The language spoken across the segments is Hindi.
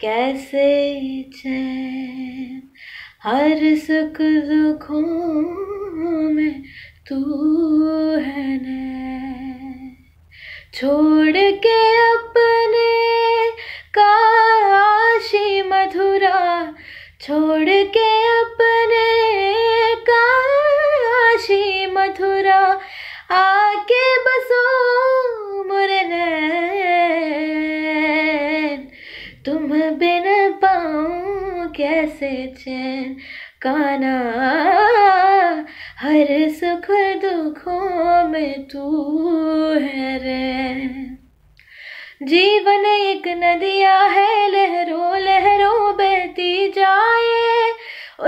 कैसे चैन हर सुख दुखों में तू है न छोड़ के अपने काशी मधुरा छोड़ के अपने काशी मधुरा आके बसो तुम बिन पाऊँ कैसे चैन काना हर सुख दुखों में तू है रे जीवन एक नदिया है लहरों लहरों बहती जाए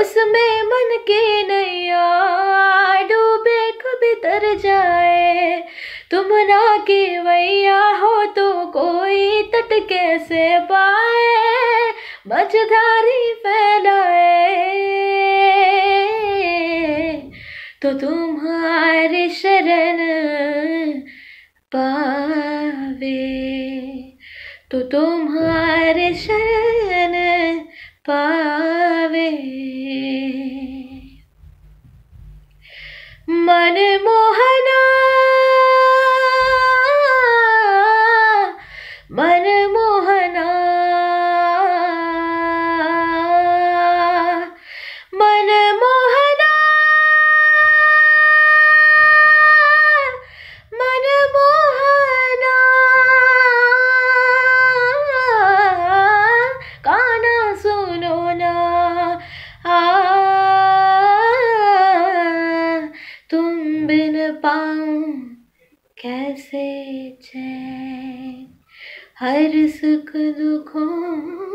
उसमें मन के नैया डूबे कभी तर जाए तुम ना के वैया कैसे पाए मझधारी फैलाए तो तुम्हारे शरण पावे तो तुम्हारे शरण पावे मन मोह पाऊं कैसे चैन हर सुख दुखों